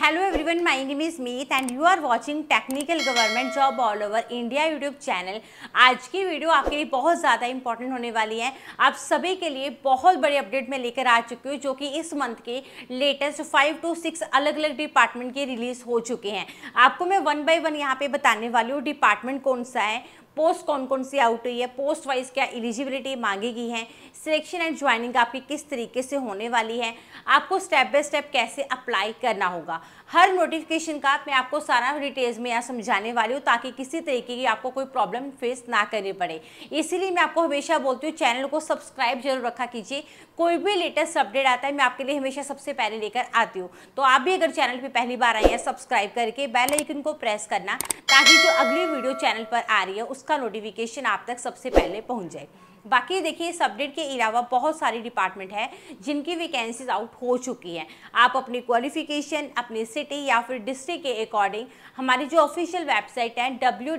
hello everyone my name is Meet and you are watching technical government job all over India YouTube channel आज की video आपके लिए बहुत ज़्यादा इंपॉर्टेंट होने वाली है आप सभी के लिए बहुत बड़ी अपडेट मैं लेकर आ चुकी हूँ जो कि इस मंथ के लेटेस्ट फाइव टू सिक्स अलग अलग डिपार्टमेंट के रिलीज़ हो चुके हैं आपको मैं वन बाई वन यहाँ पे बताने वाली हूँ डिपार्टमेंट कौन सा है पोस्ट कौन कौन सी आउट हुई है पोस्ट वाइज क्या एलिजिबिलिटी मांगी गई है सिलेक्शन एंड ज्वाइनिंग आपकी किस तरीके से होने वाली है आपको स्टेप बाय स्टेप कैसे अप्लाई करना होगा हर नोटिफिकेशन का मैं आपको सारा डिटेल्स में यहाँ समझाने वाली हूँ ताकि किसी तरीके की आपको कोई प्रॉब्लम फेस ना करनी पड़े इसीलिए मैं आपको हमेशा बोलती हूँ चैनल को सब्सक्राइब जरूर रखा कीजिए कोई भी लेटेस्ट अपडेट आता है मैं आपके लिए हमेशा सबसे पहले लेकर आती हूँ तो आप भी अगर चैनल पर पहली बार आई है सब्सक्राइब करके बेल आइकन को प्रेस करना ताकि जो अगली वीडियो चैनल पर आ रही है उसका नोटिफिकेशन आप तक सबसे पहले पहुँच जाए बाकी देखिए अपडेट के अलावा बहुत सारी डिपार्टमेंट है जिनकी वैकेंसीज आउट हो चुकी हैं आप अपनी क्वालिफिकेशन अपनी सिटी या फिर डिस्ट्रिक्ट के अकॉर्डिंग हमारी जो ऑफिशियल वेबसाइट है डब्ल्यू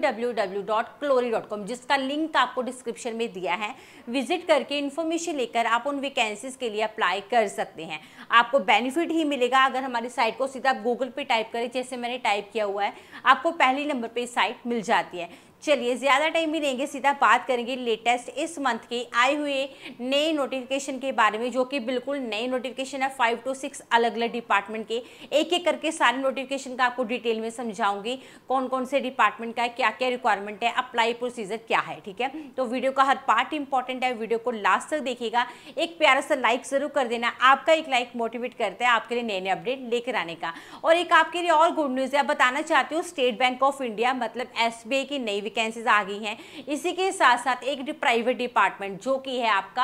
जिसका लिंक तो आपको डिस्क्रिप्शन में दिया है विजिट करके इन्फॉर्मेशन लेकर आप उन वैकेंसीज के लिए अप्लाई कर सकते हैं आपको बेनिफिट ही मिलेगा अगर हमारी साइट को सीधा आप गूगल पर टाइप करें जैसे मैंने टाइप किया हुआ है आपको पहले नंबर पर साइट मिल जाती है चलिए ज़्यादा टाइम भी लेंगे सीधा बात करेंगे लेटेस्ट इस मंथ के आए हुए नए नोटिफिकेशन के बारे में जो कि बिल्कुल नए नोटिफिकेशन है फाइव टू सिक्स अलग अलग डिपार्टमेंट के एक एक करके सारे नोटिफिकेशन का आपको डिटेल में समझाऊंगी कौन कौन से डिपार्टमेंट का है क्या क्या रिक्वायरमेंट है अप्लाई प्रोसीजर क्या है ठीक है तो वीडियो का हर पार्ट इंपॉर्टेंट है वीडियो को लास्ट तक देखेगा एक प्यारा सा लाइक ज़रूर कर देना आपका एक लाइक मोटिवेट करता है आपके लिए नए नए अपडेट लेकर आने का और एक आपके लिए और गुड न्यूज़ है बताना चाहती हूँ स्टेट बैंक ऑफ इंडिया मतलब एस की नई वैकेंसीज आ गई हैं इसी के साथ साथ एक प्राइवेट डिपार्टमेंट जो कि है आपका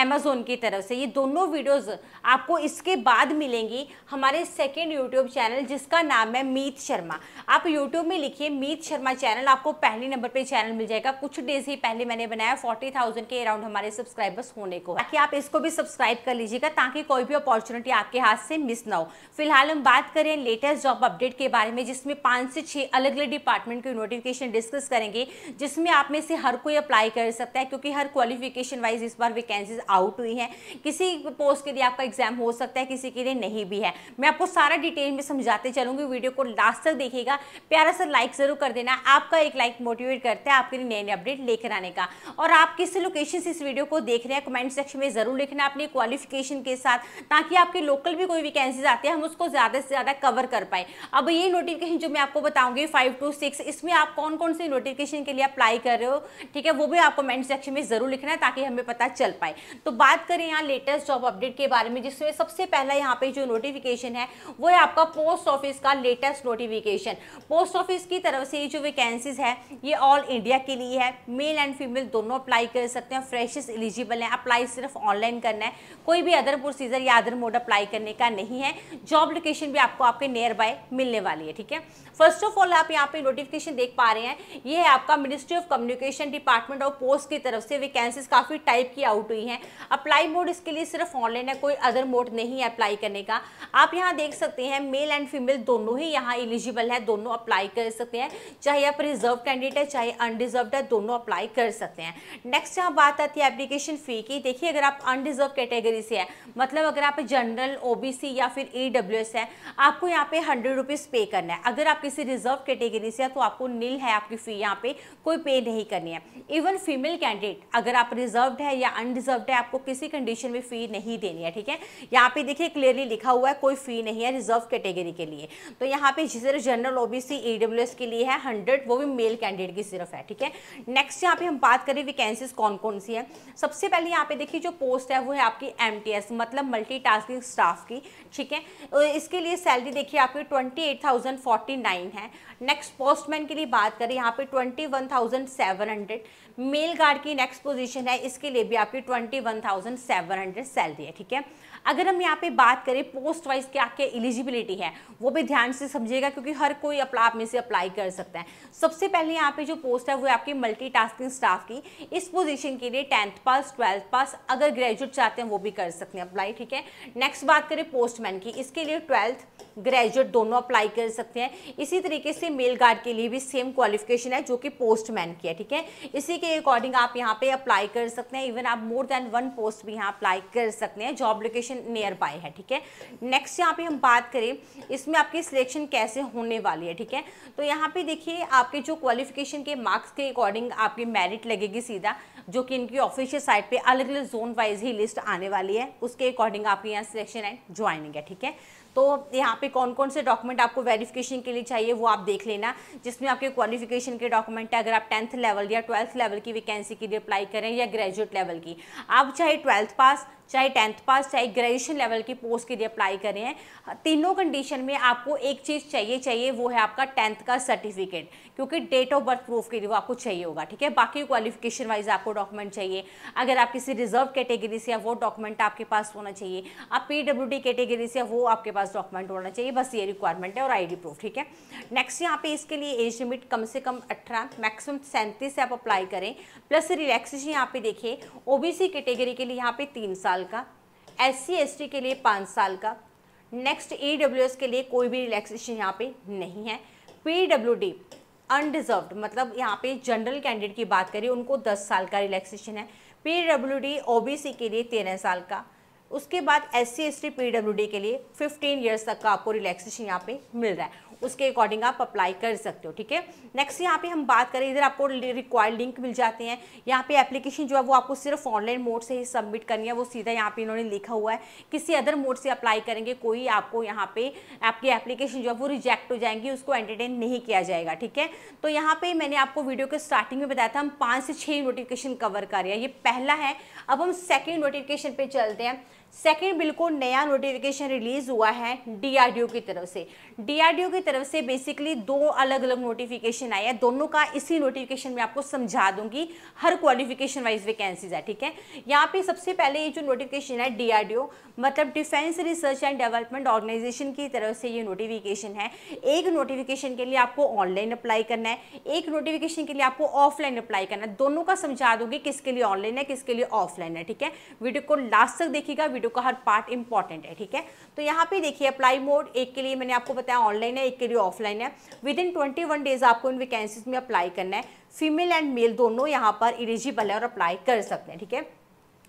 अमेजोन की तरफ से ये दोनों वीडियोस आपको इसके बाद मिलेंगी हमारे सेकेंड यूट्यूब चैनल जिसका नाम है मीत शर्मा आप यूट्यूब में लिखिए मीत शर्मा चैनल आपको पहले नंबर पर चैनल मिल जाएगा कुछ डेज ही पहले मैंने बनाया फोर्टी के अराउंड हमारे सब्सक्राइबर्स होने को ताकि आप इसको भी सब्सक्राइब कर लीजिएगा ताकि कोई भी अपॉर्चुनिटी आपके हाथ से मिस ना हो फिलहाल हम बात करें लेटेस्ट जॉब अपडेट के बारे में जिसमें पांच से छह अलग अलग डिपार्टमेंट के नोटिफिकेशन डिस्कस करेंगे रहेंगे जिसमें आप में से हर कोई अप्लाई कर सकता है क्योंकि हर क्वालिफिकेशन वाइज इस बार वैकेंसीज आउट हुई हैं किसी पोस्ट के लिए आपका एग्जाम हो सकता है किसी के लिए नहीं भी है मैं आपको सारा डिटेल में समझाते चलूंगी वीडियो को लास्ट तक देखिएगा प्यारा सा लाइक ज़रूर कर देना आपका एक लाइक मोटिवेट करता है आपके लिए नए नए अपडेट लेकर आने का और आप किस लोकेशन से इस वीडियो को देख रहे हैं कमेंट सेक्शन में ज़रूर लिखना अपनी क्वालिफिकेशन के साथ ताकि आपके लोकल भी कोई वैकेंसीज आते हैं हम उसको ज़्यादा से ज़्यादा कवर कर पाए अब ये नोटिफिकेशन जो मैं आपको बताऊंगी फाइव टू सिक्स इसमें आप कौन कौन से नोटिफिक नोटिफिकेशन के लिए अप्लाई कर रहे हो ठीक है वो भी आप कमेंट सेक्शन में ज़रूर लिखना है ताकि हमें पता चल पाए तो बात करें यहाँ लेटेस्ट जॉब अपडेट के बारे में जिसमें सबसे पहला यहाँ पे जो नोटिफिकेशन है वो है आपका पोस्ट ऑफिस का लेटेस्ट नोटिफिकेशन पोस्ट ऑफिस की तरफ से जो वैकेंसीज है ये ऑल इंडिया के लिए है मेल एंड फीमेल दोनों अप्लाई कर सकते हैं फ्रेशेस एलिजिबल हैं अप्लाई सिर्फ ऑनलाइन करना है कोई भी अदर प्रोसीजर या अदर मोड अप्लाई करने का नहीं है जॉब लोकेशन भी आपको आपके नियर बाय मिलने वाली है ठीक है फर्स्ट ऑफ ऑल आप यहाँ पे नोटिफिकेशन देख पा रहे हैं ये है आपका ministry of communication department of post की तरफ से वैकेंसीज काफ़ी टाइप की आउट हुई हैं अप्लाई मोड इसके लिए सिर्फ ऑनलाइन है कोई अदर मोड नहीं है अप्लाई करने का आप यहाँ देख सकते हैं मेल एंड फीमेल दोनों ही यहाँ एलिजिबल है दोनों अप्लाई कर सकते हैं चाहे आप रिजर्व कैंडिडेट है चाहे अनडिजर्व है दोनों अप्लाई कर सकते हैं नेक्स्ट यहाँ बात आती है एप्लीकेशन फ़ी की देखिए अगर आप अनडिजर्व कैटेगरी से है मतलब अगर आप जनरल ओबीसी या फिर ईडब्ल्यूएस है आपको यहाँ पे हंड्रेड रुपीज़ पे करना है अगर आप किसी रिजर्व कैटेगरी से है तो आपको नील है आपकी फी यहाँ पे कोई पे नहीं करनी है इवन फीमेल कैंडिडेट अगर आप रिजर्व है या अनरिजर्व है आपको किसी कंडीशन में फी नहीं देनी है ठीक है यहाँ पे देखिए क्लियरली लिखा हुआ है कोई फी नहीं है रिजर्व कैटेगरी के लिए तो यहाँ पे सिर्फ जनरल ओबीसी ईडब्ल्यू के लिए है हंड्रेड वो भी मेल कैंडिडेट की सिर्फ है ठीक है नेक्स्ट यहाँ पे हम बात करें वैकेंसीज कौन कौन सी है सबसे पहले यहाँ पे देखिए जो पोस्ट है वो है आपकी एम मतलब मल्टीटास्किंग स्टाफ की ठीक है इसके लिए सैलरी देखिए आपकी ट्वेंटी नाइन है नेक्स्ट पोस्टमैन के लिए बात करें यहाँ पे twenty one thousand seven hundred mail guard की नेक्स्ट पोजीशन है इसके लिए भी आपकी twenty one thousand seven hundred salary है ठीक है अगर हम यहाँ पे बात करें पोस्ट वाइज क्या क्या एलिजिबिलिटी है वो भी ध्यान से समझिएगा क्योंकि हर कोई अपना आप में से अप्लाई कर सकता है सबसे पहले यहाँ पे जो पोस्ट है वो आपकी मल्टी स्टाफ की इस पोजीशन के लिए टेंथ पास ट्वेल्थ पास अगर ग्रेजुएट चाहते हैं वो भी कर सकते हैं अप्लाई ठीक है नेक्स्ट बात करें पोस्टमैन की इसके लिए ट्वेल्थ ग्रेजुएट दोनों अप्लाई कर सकते हैं इसी तरीके से मेल गार्ड के लिए भी सेम क्वालिफिकेशन है जो कि पोस्टमैन की है ठीक है इसी के अकॉर्डिंग आप यहाँ पे अप्लाई कर सकते हैं इवन आप मोर देन वन पोस्ट भी यहाँ अप्लाई कर सकते हैं job location station nearby है ठीक है नेक्स्ट यहाँ पे हम बात करें इसमें आपकी सिलेक्शन कैसे होने वाली है ठीक है तो यहाँ पे देखिए आपके जो क्वालिफिकेशन के मार्क्स के अकॉर्डिंग आपकी मेरिट लगेगी सीधा जो कि इनकी ऑफिशियल साइट पे अलग अलग जोन वाइज ही लिस्ट आने वाली है उसके अकॉर्डिंग आपके यहाँ सिलेक्शन एंड ज्वाइनिंग है ठीक है तो यहाँ पे कौन कौन से डॉक्यूमेंट आपको वेरिफिकेशन के लिए चाहिए वो आप देख लेना जिसमें आपके क्वालिफिकेशन के डॉक्यूमेंट है अगर आप टेंथ लेवल या ट्वेल्थ लेवल की वैकेंसी के लिए अप्लाई करें या ग्रेजुएट लेवल की आप चाहे ट्वेल्थ पास चाहे टेंथ पास चाहे ग्रेजुएशन लेवल की पोस्ट के लिए अप्लाई कर रहे हैं हाँ, तीनों कंडीशन में आपको एक चीज़ चाहिए चाहिए वो है आपका टेंथ का सर्टिफिकेट क्योंकि डेट ऑफ बर्थ प्रूफ के लिए वो आपको चाहिए होगा ठीक है बाकी क्वालिफिकेशन वाइज आपको डॉक्यूमेंट चाहिए अगर आप किसी रिजर्व कैटेगरी से वो डॉक्यूमेंट आपके पास होना चाहिए आप पी कैटेगरी से वो आपके पास डॉक्यूमेंट होना चाहिए बस ये रिक्वायरमेंट है और आई प्रूफ ठीक है नेक्स्ट यहाँ पे इसके लिए एज लिमिट कम से कम अठारह मैक्सिमम सैंतीस से आप अप्लाई करें प्लस रिलैक्सेशन यहाँ पे देखिए ओबीसी कैटेगरी के लिए यहाँ पे तीन साल साल का एस सी के लिए पाँच साल का नेक्स्ट ई e के लिए कोई भी रिलैक्सेशन यहाँ पे नहीं है पी अनडिजर्व्ड मतलब यहाँ पे जनरल कैंडिडेट की बात करें उनको 10 साल का रिलैक्सेशन है पी डब्ल्यू के लिए 13 साल का उसके बाद S C S T P W D के लिए 15 इयर्स तक का आपको रिलैक्सेशन यहाँ पे मिल रहा है उसके अकॉर्डिंग आप अप्लाई कर सकते हो ठीक है नेक्स्ट यहाँ पे हम बात करें इधर आपको रिक्वायर्ड लिंक मिल जाते हैं यहाँ पे एप्लीकेशन जो है वो आपको सिर्फ ऑनलाइन मोड से ही सबमिट करनी है वो सीधा यहाँ पे इन्होंने लिखा हुआ है किसी अदर मोड से अप्लाई करेंगे कोई आपको यहाँ पे आपकी एप्लीकेशन जो है वो रिजेक्ट हो जाएंगी उसको एंटरटेन नहीं किया जाएगा ठीक है तो यहाँ पर मैंने आपको वीडियो के स्टार्टिंग में बताया था हम पाँच से छः नोटिफिकेशन कवर कर रहे हैं ये पहला है अब हम सेकेंड नोटिफिकेशन पर चलते हैं सेकेंड बिल्कुल नया नोटिफिकेशन रिलीज हुआ है डीआरडीओ की तरफ से डीआरडीओ की तरफ से बेसिकली दो अलग अलग नोटिफिकेशन आया है दोनों का इसी नोटिफिकेशन में आपको समझा दूंगी हर क्वालिफिकेशन वाइज वैकेंसीज है ठीक है यहाँ पे सबसे पहले ये जो नोटिफिकेशन है डीआरडीओ मतलब defence research and development organisation की तरफ से ये नोटिफिकेशन है एक नोटिफिकेशन के लिए आपको ऑनलाइन अप्लाई करना है एक नोटिफिकेशन के लिए आपको ऑफलाइन अप्लाई करना है दोनों का समझा दोगे किसके लिए ऑनलाइन है किसके लिए ऑफलाइन है ठीक है वीडियो को लास्ट तक देखिएगा वीडियो का हर पार्ट इंपॉर्टेंट है ठीक है तो यहाँ पे देखिए अप्लाई मोड एक के लिए मैंने आपको बताया ऑनलाइन है एक के लिए ऑफलाइन है विद इन ट्वेंटी डेज आपको इन वैकेंसीज में अप्लाई करना है फीमेल एंड मेल दोनों यहाँ पर इलिजिबल है और अप्लाई कर सकते हैं ठीक है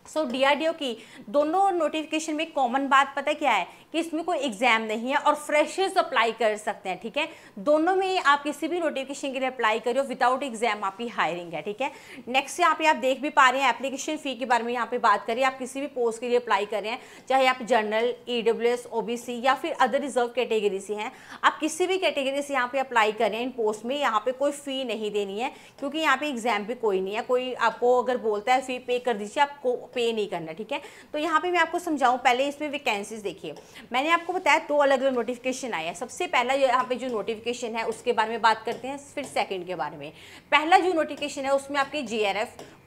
सो so, डीआरडीओ की दोनों नोटिफिकेशन में कॉमन बात पता क्या है कि इसमें कोई एग्जाम नहीं है और फ्रेशर्स अप्लाई कर सकते हैं ठीक है दोनों में आप किसी भी नोटिफिकेशन के लिए अप्लाई करो विदाउट एग्जाम आपकी हायरिंग है ठीक है नेक्स्ट यहाँ पे आप देख भी पा रहे हैं एप्लीकेशन फ़ी के बारे में यहाँ पे बात करिए आप किसी भी पोस्ट के लिए अप्लाई कर रहे हैं चाहे आप जनरल ई डब्ल्यू या फिर अदर रिजर्व कैटेगरी से हैं आप किसी भी कैटेगरी से यहाँ पे अप्लाई करें इन पोस्ट में यहाँ पे कोई फ़ी नहीं देनी है क्योंकि यहाँ पे एग्जाम भी कोई नहीं है कोई आपको अगर बोलता है फ़ी पे कर दीजिए आपको पे नहीं करना ठीक है तो यहाँ पे मैं आपको समझाऊँ पहले इसमें वैकेंसीज देखिए मैंने आपको बताया दो अलग अलग नोटिफिकेशन आया सबसे पहला यहाँ पे जो नोटिफिकेशन है उसके बारे में बात करते हैं फिर सेकेंड के बारे में पहला जो नोटिफिकेशन है उसमें आपकी जी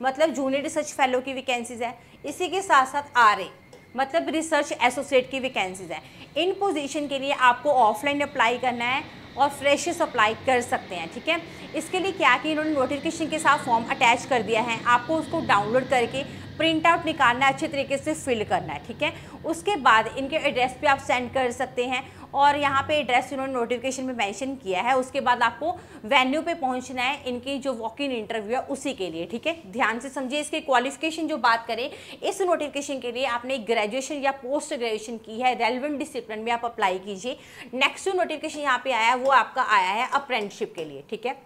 मतलब जूनियर रिसर्च फेलो की वैकेंसीज है इसी के साथ साथ आर मतलब रिसर्च एसोसिएट की वैकेंसीज है इन पोजीशन के लिए आपको ऑफलाइन अप्लाई करना है और फ्रेशर्स अप्लाई कर सकते हैं ठीक है इसके लिए क्या कि इन्होंने नोटिफिकेशन के साथ फॉर्म अटैच कर दिया है आपको उसको डाउनलोड करके प्रिंट आउट निकालना अच्छे तरीके से फिल करना है ठीक है उसके बाद इनके एड्रेस पे आप सेंड कर सकते हैं और यहाँ पे एड्रेस इन्होंने नोटिफिकेशन में मेंशन किया है उसके बाद आपको वेन्यू पे पहुँचना है इनकी जो वॉक इन इंटरव्यू है उसी के लिए ठीक है ध्यान से समझिए इसके क्वालिफिकेशन जो बात करें इस नोटिफिकेशन के लिए आपने ग्रेजुएशन या पोस्ट ग्रेजुएशन की है रेलिवेंट डिसिप्लिन में आप अप्लाई कीजिए नेक्स्ट जो नोटिफिकेशन यहाँ पर आया है वो आपका आया है अप्रेंटशिप के लिए ठीक है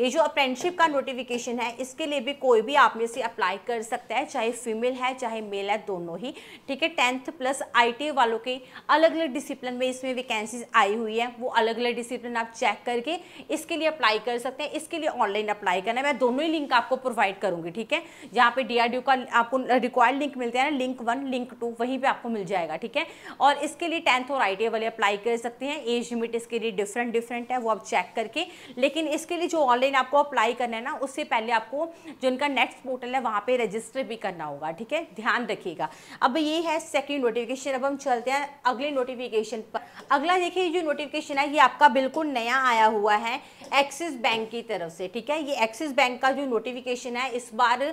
ये जो अप्रेंटशिप का नोटिफिकेशन है इसके लिए भी कोई भी आप में से अप्लाई कर सकता है चाहे फीमेल है चाहे मेल है दोनों ही ठीक है टेंथ प्लस आई वालों के अलग अलग डिसिप्लिन में इसमें वैकेंसीज आई हुई है वो अलग अलग डिसिप्लिन आप चेक करके इसके लिए अप्लाई कर सकते हैं इसके लिए ऑनलाइन अप्लाई करना है मैं दोनों ही लिंक आपको प्रोवाइड करूंगी ठीक है जहाँ पे डीआरडीओ का आपको रिक्वायर्ड लिंक मिलता है ना लिंक वन लिंक टू वहीं पर आपको मिल जाएगा ठीक है और इसके लिए टेंथ और आई वाले अप्लाई कर सकते हैं एज लिमिट इसके लिए डिफरेंट डिफरेंट है वो आप चेक करके लेकिन इसके लिए जो ऑनलाइन ऑनलाइन आपको अप्लाई करना है ना उससे पहले आपको जो इनका नेक्स्ट पोर्टल है वहाँ पे रजिस्टर भी करना होगा ठीक है ध्यान रखिएगा अब ये है सेकंड नोटिफिकेशन अब हम चलते हैं अगले नोटिफिकेशन पर अगला देखिए जो नोटिफिकेशन है ये आपका बिल्कुल नया आया हुआ है एक्सिस बैंक की तरफ से ठीक है ये एक्सिस बैंक का जो नोटिफिकेशन है इस बार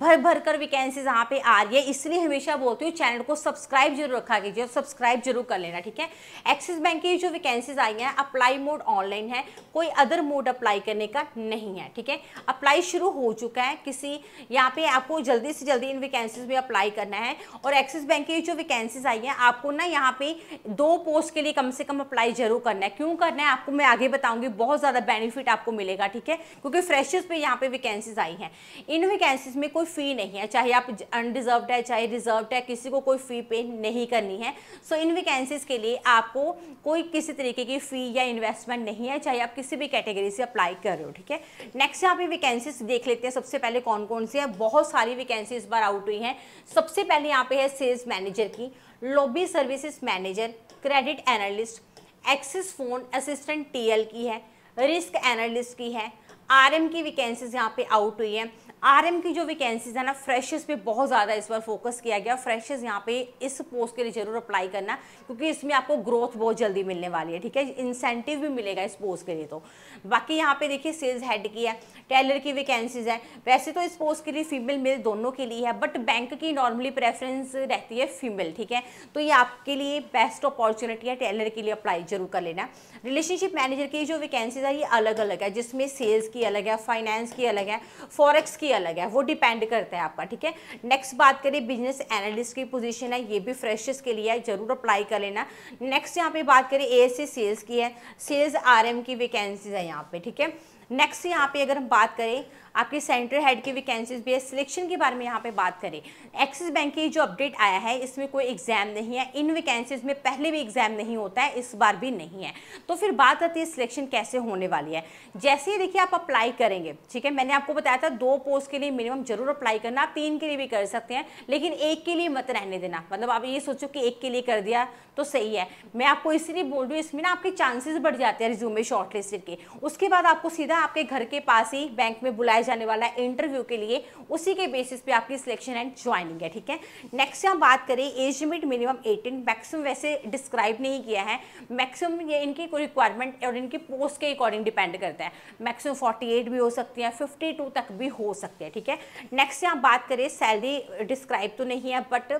भर भर कर वैकेंसीज यहाँ पे आ रही है इसलिए हमेशा बोलती हूँ चैनल को सब्सक्राइब जरूर रखा कीजिए सब्सक्राइब जरूर कर लेना ठीक है एक्सिस बैंक की जो वैकेंसीज आई हैं अप्लाई मोड ऑनलाइन है कोई अदर मोड अप्लाई करने का नहीं है ठीक है अप्लाई शुरू हो चुका है किसी यहाँ पे आपको जल्दी से जल्दी इन वैकेंसीज में अप्लाई करना है और एक्सिस बैंक की जो वैकेंसीज आई हैं आपको ना यहाँ पे दो पोस्ट के लिए कम से कम अप्लाई जरूर करना है क्यों करना है आपको मैं आगे बताऊंगी बहुत ज़्यादा बेनिफिट आपको मिलेगा ठीक है क्योंकि फ्रेशर्स पे यहाँ पे वैकेंसीज आई हैं इन वैकेंसीज में कोई फ़ी नहीं है चाहे आप अनडिजर्व है चाहे रिजर्व है किसी को कोई फ़ी पे नहीं करनी है सो इन वैकेंसीज के लिए आपको कोई किसी तरीके की फ़ी या इन्वेस्टमेंट नहीं है चाहे आप किसी भी कैटेगरी से अप्लाई करो ठीक है ठीक है नेक्स्ट यहाँ पे वैकेंसीज देख लेते हैं सबसे पहले कौन कौन सी है बहुत सारी वैकेंसी इस बार आउट हुई हैं सबसे पहले यहाँ पे है सेल्स मैनेजर की lobby services manager credit analyst Axis phone assistant TL की है रिस्क एनालिस्ट की है आरएम की वैकेंसीज यहाँ पे आउट हुई है आरएम की जो वैकेंसीज है ना फ्रेशर्स पे बहुत ज़्यादा इस बार फोकस किया गया फ्रेशर्स यहाँ पे इस पोस्ट के लिए जरूर अप्लाई करना क्योंकि इसमें आपको ग्रोथ बहुत जल्दी मिलने वाली है ठीक है इंसेंटिव भी मिलेगा इस पोस्ट के लिए तो बाकी यहाँ पे देखिए सेल्स हेड की है टेलर की वैकेंसीज है वैसे तो इस पोस्ट के लिए फीमेल मेल दोनों के लिए है बट बैंक की नॉर्मली प्रेफरेंस रहती है फीमेल ठीक है तो ये आपके लिए बेस्ट अपॉर्चुनिटी है टेलर के लिए अप्लाई जरूर कर लेना रिलेशनशिप मैनेजर की जो वैकेंसीज है ये अलग अलग है जिसमें सेल्स की अलग है फाइनेंस की अलग है फॉरेक्स की ही अलग है वो डिपेंड करता है आपका ठीक है नेक्स्ट बात करें बिजनेस एनालिस्ट की पोजीशन है ये भी फ्रेशर्स के लिए है जरूर अप्लाई कर लेना नेक्स्ट यहाँ पे बात करें ए सेल्स की है सेल्स आर की वैकेंसीज है यहाँ पे ठीक है नेक्स्ट यहाँ पे अगर हम बात करें आपके सेंटर हेड की वैकेंसीज भी है सिलेक्शन के बारे में यहाँ पे बात करें एक्सिस बैंक की जो अपडेट आया है इसमें कोई एग्जाम नहीं है इन वैकेंसीज में पहले भी एग्जाम नहीं होता है इस बार भी नहीं है तो फिर बात आती है सिलेक्शन कैसे होने वाली है जैसे ही देखिए आप अप्लाई करेंगे ठीक है मैंने आपको बताया था दो पोस्ट के लिए मिनिमम जरूर अप्लाई करना आप तीन के लिए भी कर सकते हैं लेकिन एक के लिए मत रहने देना मतलब आप ये सोचो कि एक के लिए कर दिया तो सही है मैं आपको इसलिए बोल रही हूँ इसमें ना आपके चांसेस बढ़ जाते हैं रिज्यूमे शॉर्ट के उसके बाद आपको सीधा आपके घर के पास ही बैंक में बुलाया बुलाया जाने वाला है इंटरव्यू के लिए उसी के बेसिस पे आपकी सिलेक्शन एंड ज्वाइनिंग है ठीक है नेक्स्ट हम बात करें एज लिमिट मिनिमम 18 मैक्सिमम वैसे डिस्क्राइब नहीं किया है मैक्सिमम ये इनकी कोई रिक्वायरमेंट और इनकी पोस्ट के अकॉर्डिंग डिपेंड करता है मैक्सिमम 48 भी हो सकती है 52 तक भी हो सकती है ठीक है नेक्स्ट यहाँ बात करें सैलरी डिस्क्राइब तो नहीं है बट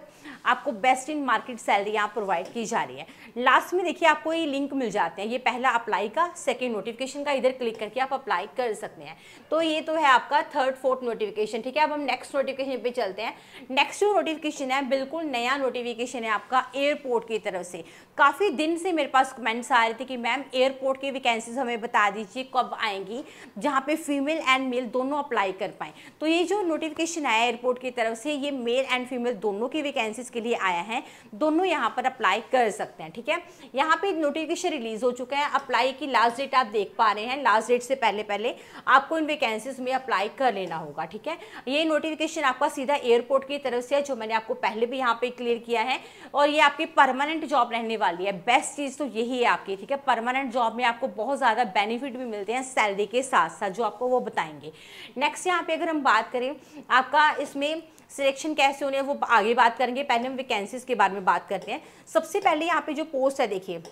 आपको बेस्ट इन मार्केट सैलरी यहाँ प्रोवाइड की जा रही है लास्ट में देखिए आपको ये लिंक मिल जाते हैं ये पहला अप्लाई का सेकेंड नोटिफिकेशन का इधर क्लिक करके आप अप्लाई कर सकते हैं तो ये तो है आपका थर्ड फोर्थ नोटिफिकेशन ठीक है अब हम नेक्स्ट नोटिफिकेशन पे चलते हैं नेक्स्ट जो नोटिफिकेशन है बिल्कुल नया नोटिफिकेशन है आपका एयरपोर्ट की तरफ से काफ़ी दिन से मेरे पास कमेंट्स आ रहे थे कि मैम एयरपोर्ट की वैकेंसीज हमें बता दीजिए कब आएंगी जहाँ पे फीमेल एंड मेल दोनों अप्लाई कर पाएँ तो ये जो नोटिफिकेशन आया एयरपोर्ट की तरफ से ये मेल एंड फीमेल दोनों की वैकेंसीज के लिए आया है दोनों यहाँ पर अप्लाई कर सकते हैं ठीक है यहाँ पर नोटिफिकेशन रिलीज़ हो चुका है अप्लाई की लास्ट डेट आप देख पा रहे हैं लास्ट डेट से पहले पहले आपको इन वैकेंसीज में अप्लाई कर लेना होगा ठीक है ये नोटिफिकेशन आपका सीधा एयरपोर्ट की तरफ से है जो मैंने आपको पहले भी यहाँ पे क्लियर किया है और ये आपकी परमानेंट जॉब रहने वाली वाली है बेस्ट चीज़ तो यही है आपकी ठीक है परमानेंट जॉब में आपको बहुत ज़्यादा बेनिफिट भी मिलते हैं सैलरी के साथ साथ जो आपको वो बताएंगे नेक्स्ट यहाँ पे अगर हम बात करें आपका इसमें सिलेक्शन कैसे होने वो आगे बात करेंगे पहले हम वैकेंसीज के बारे में बात करते हैं सबसे पहले यहाँ पे जो पोस्ट है देखिए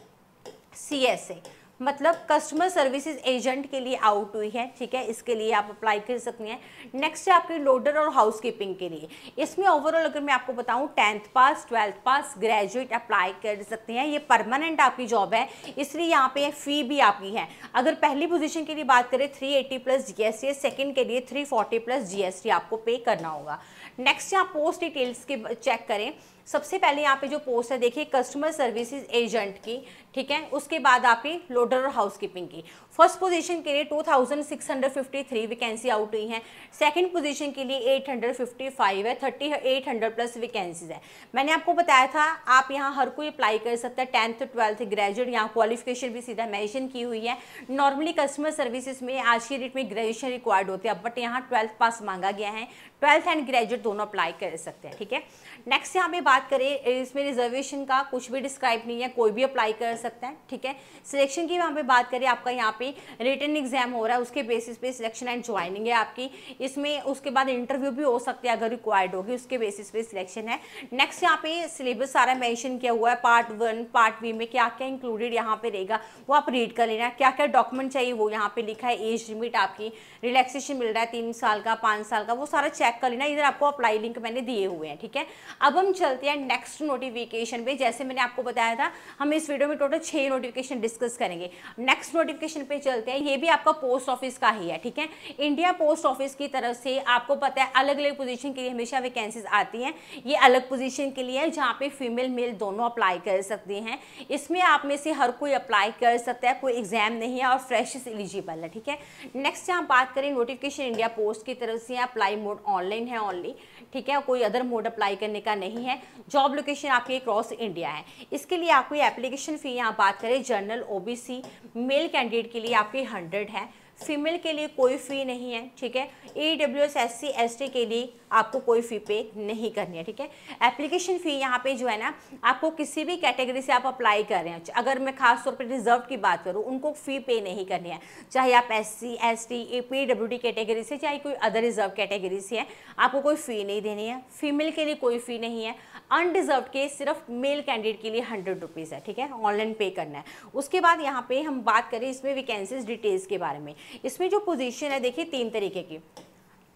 सी एस ए मतलब कस्टमर सर्विसेज एजेंट के लिए आउट हुई है ठीक है इसके लिए आप अप्लाई कर सकते हैं नेक्स्ट है आपकी लोडर और हाउसकीपिंग के लिए इसमें ओवरऑल अगर मैं आपको बताऊँ tenth pass twelfth pass graduate apply कर सकते हैं ये परमानेंट आपकी जॉब है इसलिए यहाँ पे फ़ी भी आपकी है अगर पहली पोजिशन के लिए बात करें three plus G S second के लिए थ्री प्लस जी आपको पे करना होगा नेक्स्ट यहाँ पोस्ट डिटेल्स के चेक करें सबसे पहले यहाँ पे जो पोस्ट है देखिए कस्टमर सर्विसेज एजेंट की ठीक है उसके बाद आपकी लोडर और हाउस कीपिंग की फर्स्ट पोजीशन के लिए 2653 वैकेंसी आउट हुई हैं सेकंड पोजीशन के लिए 855 है 3800 प्लस वैकेंसीज है मैंने आपको बताया था आप यहाँ हर कोई अप्लाई कर सकता है टेंथ ट्वेल्थ ग्रेजुएट यहाँ क्वालिफिकेशन भी सीधा मैंशन की हुई है नॉर्मली कस्टमर सर्विसेज में आज की डेट में ग्रेजुएशन रिक्वायर्ड होती है बट यहाँ ट्वेल्थ पास मांगा गया है ट्वेल्थ एंड ग्रेजुएट दोनों अप्लाई कर सकते हैं ठीक है नेक्स्ट यहाँ पे बात करें इसमें रिजर्वेशन का कुछ भी डिस्क्राइब नहीं है कोई भी अप्लाई कर सकते सकते हैं ठीक है सिलेक्शन की वहाँ पे बात करें आपका यहाँ पे रिटर्न एग्जाम हो रहा है उसके बेसिस पे सिलेक्शन एंड ज्वाइनिंग है आपकी इसमें उसके बाद इंटरव्यू भी हो सकते हैं अगर रिक्वायर्ड होगी उसके बेसिस पे सिलेक्शन है नेक्स्ट यहाँ पे सिलेबस सारा मैंशन किया हुआ है पार्ट वन पार्ट बी में क्या क्या इंक्लूडेड यहाँ पे रहेगा वो आप रीड कर लेना क्या क्या डॉक्यूमेंट चाहिए वो यहाँ पे लिखा है एज लिमिट आपकी रिलैक्सेशन मिल रहा है तीन साल का पाँच साल का वो सारा चेक कर लेना इधर आपको अप्लाई लिंक मैंने दिए हुए हैं ठीक है अब हम चलते हैं नेक्स्ट नोटिफिकेशन पे जैसे मैंने आपको बताया था हम इस वीडियो में टोटल छह नोटिफिकेशन डिस्कस करेंगे नेक्स्ट नोटिफिकेशन पे चलते हैं ये भी आपका पोस्ट ऑफिस का ही है ठीक है इंडिया पोस्ट ऑफिस की तरफ से आपको पता है अलग अलग पोजीशन के लिए हमेशा वैकेंसीज आती हैं ये अलग पोजीशन के लिए है जहाँ पे फीमेल मेल दोनों अप्लाई कर सकती हैं इसमें आप में से हर कोई अप्लाई कर सकता है कोई एग्जाम नहीं है और फ्रेश एलिजिबल है ठीक है नेक्स्ट जहाँ बात करें नोटिफिकेशन इंडिया पोस्ट की तरफ से अप्लाई मोड ऑनलाइन है ऑनली ठीक है कोई अदर मोड अप्लाई करने का नहीं है जॉब लोकेशन आपकी क्रॉस इंडिया है इसके लिए आपको एप्लीकेशन फी यहाँ बात करें जनरल ओबीसी मेल कैंडिडेट के लिए आपके 100 है फीमेल के लिए कोई फ़ी नहीं है ठीक है E W S S C S T के लिए आपको कोई फ़ी पे नहीं करनी है ठीक है एप्लीकेशन फ़ी यहाँ पे जो है ना आपको किसी भी कैटेगरी से आप अप्लाई कर रहे हैं अच्छा, अगर मैं खास तौर पर रिजर्व की बात करूँ उनको फ़ी पे नहीं करनी है चाहे आप S C S T A P W D category से चाहे कोई अदर रिजर्व कैटेगरी से है आपको कोई फ़ी नहीं देनी है फीमेल के लिए कोई फ़ी नहीं है अनडिजर्व के सिर्फ मेल कैंडिडेट के लिए हंड्रेड रुपीज़ है ठीक है ऑनलाइन पे करना है उसके बाद यहाँ पे हम बात करें इसमें वैकेंसीज डिटेल्स के बारे में इसमें जो पोजीशन है देखिए तीन तरीके की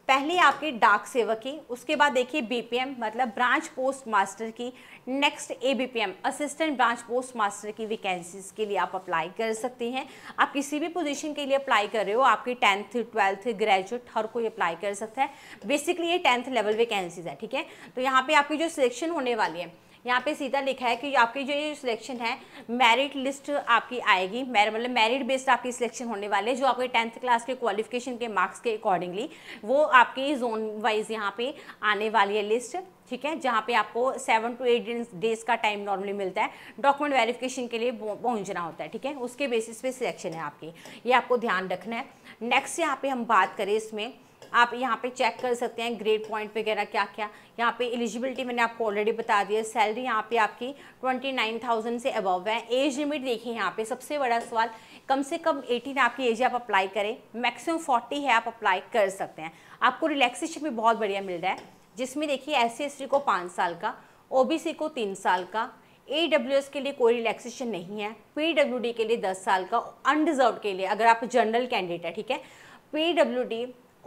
पहले आपके डाक सेवक की उसके बाद देखिए बीपीएम मतलब ब्रांच पोस्ट मास्टर की next ABPM assistant branch post master की वैकेंसीज के लिए आप अप्लाई कर सकती हैं आप किसी भी पोजीशन के लिए अप्लाई कर रहे हो आपकी टेंथ ट्वेल्थ ग्रेजुएट हर कोई अप्लाई कर सकता है बेसिकली ये टेंथ लेवल वैकेंसीज है ठीक है तो यहाँ पर आपकी जो सिलेक्शन होने वाली है यहाँ पे सीधा लिखा है कि आपकी जो ये सिलेक्शन है मेरिट लिस्ट आपकी आएगी मतलब मेरिट बेस्ड आपकी सिलेक्शन होने वाले जो आपके टेंथ क्लास के क्वालिफिकेशन के मार्क्स के अकॉर्डिंगली वो आपकी जोन वाइज यहाँ पे आने वाली है लिस्ट ठीक है जहाँ पे आपको सेवन टू एट डेज का टाइम नॉर्मली मिलता है डॉक्यूमेंट वेरिफिकेशन के लिए पहुँचना होता है ठीक है उसके बेसिस पे सिलेक्शन है आपकी ये आपको ध्यान रखना है नेक्स्ट यहाँ पे हम बात करें इसमें आप यहाँ पे चेक कर सकते हैं ग्रेड पॉइंट वगैरह क्या क्या यहाँ पे एलिजिबिलिटी मैंने आपको ऑलरेडी बता दी है सैलरी यहाँ पे आपकी 29,000 से अबव है एज लिमिट देखिए यहाँ पे सबसे बड़ा सवाल कम से कम 18 आपकी एज आप अप्लाई करें मैक्सिमम 40 है आप अप्लाई कर सकते हैं आपको रिलैक्सेशन भी बहुत बढ़िया मिल रहा है जिसमें देखिए एस सी को पाँच साल का ओ को तीन साल का ए के लिए कोई रिलैक्सेशन नहीं है पी के लिए दस साल का अनडिजर्व के लिए अगर आप जनरल कैंडिडेट है ठीक है पी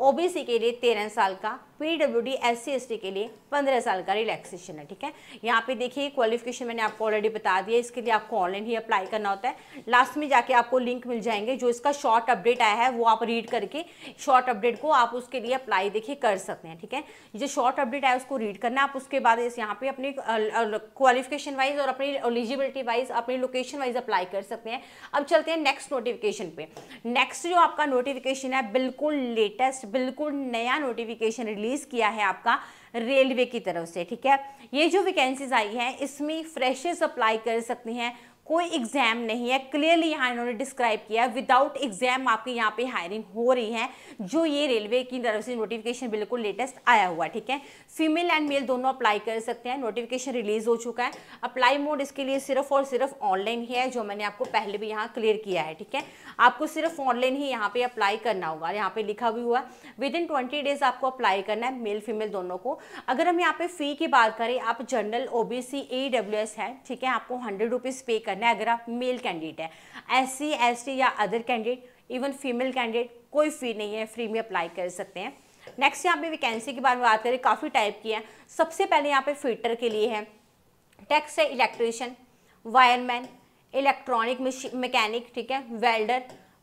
ओबीसी के लिए तेरह साल का पीडब्ल्यूडी एससी के लिए पंद्रह साल का रिलैक्सेशन है ठीक है यहाँ पे देखिए क्वालिफिकेशन मैंने आपको ऑलरेडी बता दिया इसके लिए आपको ऑनलाइन ही अप्लाई करना होता है लास्ट में जाके आपको लिंक मिल जाएंगे जो इसका शॉर्ट अपडेट आया है वो आप रीड करके शॉर्ट अपडेट को आप उसके लिए अप्लाई देखिए कर सकते हैं ठीक है जो शॉर्ट अपडेट आया उसको रीड करना आप उसके बाद इस यहाँ पे अपनी क्वालिफिकेशन वाइज और अपनी एलिजिबिलिटी वाइज अपनी लोकेशन वाइज अप्लाई कर सकते हैं अब चलते हैं नेक्स्ट नोटिफिकेशन पे नेक्स्ट जो आपका नोटिफिकेशन है बिल्कुल लेटेस्ट बिल्कुल नया नोटिफिकेशन रिलीज रिलीज किया है आपका रेलवे की तरफ से ठीक है ये जो वैकेंसीज आई हैं इसमें फ्रेशर्स अप्लाई कर सकती हैं कोई एग्जाम नहीं है क्लियरली यहाँ इन्होंने डिस्क्राइब किया विदाउट एग्जाम आपके यहाँ पे हायरिंग हो रही है जो ये रेलवे की तरफ से नोटिफिकेशन बिल्कुल लेटेस्ट आया हुआ ठीक है फीमेल एंड मेल दोनों अप्लाई कर सकते हैं नोटिफिकेशन रिलीज हो चुका है अप्लाई मोड इसके लिए सिर्फ और सिर्फ ऑनलाइन ही है जो मैंने आपको पहले भी यहाँ क्लियर किया है ठीक है आपको सिर्फ ऑनलाइन ही यहाँ पे अप्लाई करना होगा यहाँ पे लिखा भी हुआ विद इन ट्वेंटी डेज आपको अप्लाई करना है मेल फीमेल दोनों को अगर हम यहाँ पे फी की बात करें आप जनरल ओ ए है ठीक है आपको हंड्रेड रुपीज़ पे कर करना है अगर आप मेल कैंडिडेट हैं एस सी एस टी या other candidate even female candidate कोई फ़ी नहीं है फ्री में अप्लाई कर सकते हैं नेक्स्ट यहाँ पे वैकेंसी के बारे में बात करें काफ़ी टाइप की है सबसे पहले यहाँ पे फिटर के लिए है टैक्स है इलेक्ट्रिशियन वायरमैन इलेक्ट्रॉनिक मैकेनिक ठीक है welder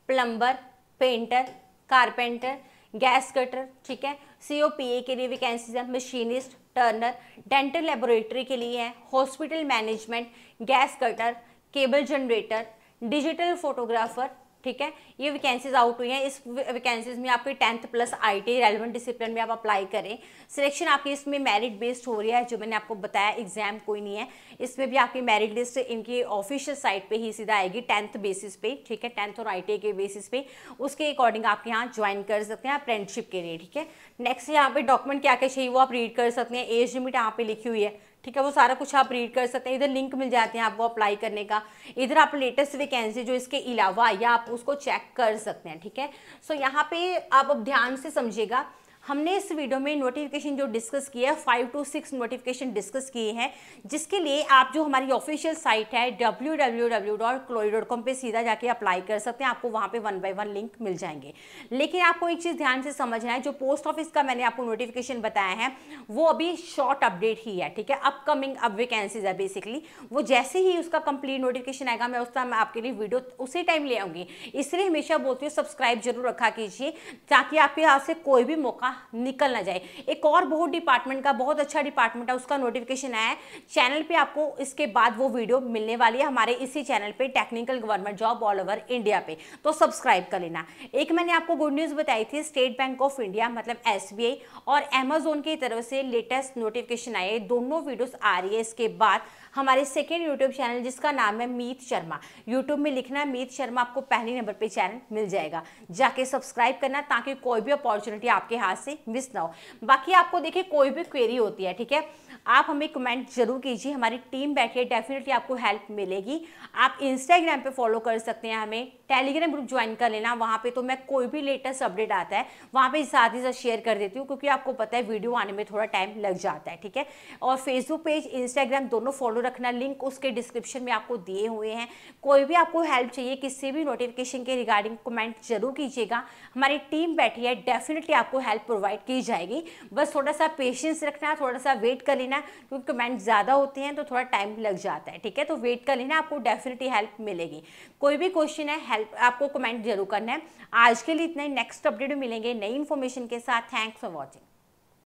plumber painter carpenter gas cutter ठीक है सी ओ पी ए के लिए वैकेंसीज है मशीनिस्ट टर्नर डेंटल लेबोरेटरी के लिए है hospital management gas cutter cable generator digital photographer ठीक है ये वैकेंसीज आउट हुई हैं इस वैकेंसीज में आपकी tenth plus IT relevant discipline में आप अप्लाई करें सिलेक्शन आपकी इसमें मेरिट बेस्ड हो रही है जो मैंने आपको बताया एग्जाम कोई नहीं है इसमें भी आपकी मेरिट लिस्ट इनकी ऑफिशियल साइट पर ही सीधा आएगी टेंथ बेसिस पे ठीक है टेंथ और आई के बेसिस पे उसके अकॉर्डिंग आप यहाँ ज्वाइन कर सकते हैं अप्रेंटशिप के लिए ठीक है नेक्स्ट यहाँ पे डॉक्यूमेंट क्या क्या चाहिए वो आप रीड कर सकते हैं एज लिमिट यहाँ पे लिखी हुई है ठीक है वो सारा कुछ आप रीड कर सकते हैं इधर लिंक मिल जाते हैं आपको अप्लाई करने का इधर आप लेटेस्ट वैकेंसी जो इसके अलावा या आप उसको चेक कर सकते हैं ठीक है सो so, यहाँ पे आप अब ध्यान से समझिएगा हमने इस वीडियो में नोटिफिकेशन जो डिस्कस किया है five to six notification discuss किए हैं जिसके लिए आप जो हमारी ऑफिशियल साइट है डब्ल्यू डब्ल्यू डब्ल्यू डॉट क्लोरी डॉट कॉम पर सीधा जाके अप्लाई कर सकते हैं आपको वहाँ पर वन बाई वन लिंक मिल जाएंगे लेकिन आपको एक चीज़ ध्यान से समझना है जो पोस्ट ऑफिस का मैंने आपको नोटिफिकेशन बताया है वो अभी शॉर्ट अपडेट ही है ठीक है अपकमिंग अब वेकेंसीज है बेसिकली वो जैसे ही उसका कंप्लीट नोटिफिकेशन आएगा मैं उस टाइम आपके लिए वीडियो उसी टाइम ले आऊँगी इसलिए हमेशा बोलती हूँ सब्सक्राइब जरूर रखा कीजिए ताकि आपके हाथ से कोई भी मौका ना निकल ना जाए एक और बहुत डिपार्टमेंट का बहुत अच्छा डिपार्टमेंट है उसका नोटिफिकेशन आया है चैनल पे आपको इसके बाद वो वीडियो मिलने वाली है हमारे इसी चैनल पे technical government job all over India पे तो सब्सक्राइब कर लेना एक मैंने आपको गुड न्यूज़ बताई थी स्टेट बैंक ऑफ इंडिया मतलब एस और अमेजोन की तरफ से लेटेस्ट नोटिफिकेशन आए दोनों वीडियोज़ आ रही है इसके बाद हमारे सेकेंड यूट्यूब चैनल जिसका नाम है मीत शर्मा यूट्यूब में लिखना है मीत शर्मा आपको पहले नंबर पर चैनल मिल जाएगा जाके सब्सक्राइब करना ताकि कोई भी अपॉर्चुनिटी आपके हाथ से मिस ना हो बाकी आपको देखिए कोई भी क्वेरी होती है ठीक है आप हमें कमेंट जरूर कीजिए हमारी टीम बैठी है डेफिनेटली आपको हेल्प मिलेगी आप इंस्टाग्राम पे फॉलो कर सकते हैं हमें टेलीग्राम ग्रुप ज्वाइन कर लेना वहाँ पे तो मैं कोई भी लेटेस्ट अपडेट आता है वहाँ पे साथ ही साथ शेयर कर देती हूँ क्योंकि आपको पता है वीडियो आने में थोड़ा टाइम लग जाता है ठीक है और फेसबुक पेज इंस्टाग्राम दोनों फॉलो रखना लिंक उसके डिस्क्रिप्शन में आपको दिए हुए हैं कोई भी आपको हेल्प चाहिए किसी भी नोटिफिकेशन के रिगार्डिंग कमेंट जरूर कीजिएगा हमारी टीम बैठी है डेफिनेटली आपको हेल्प प्रोवाइड की जाएगी बस थोड़ा सा पेशेंस रखना थोड़ा सा वेट कर लेना क्योंकि कमेंट ज़्यादा होते हैं तो थोड़ा टाइम लग जाता है ठीक है तो वेट कर लेना आपको डेफिनेटली हेल्प मिलेगी कोई भी क्वेश्चन है हेल्प आपको कमेंट जरूर करना है आज के लिए इतना ही नेक्स्ट अपडेट मिलेंगे नई इन्फॉर्मेशन के साथ थैंक्स फॉर वॉचिंग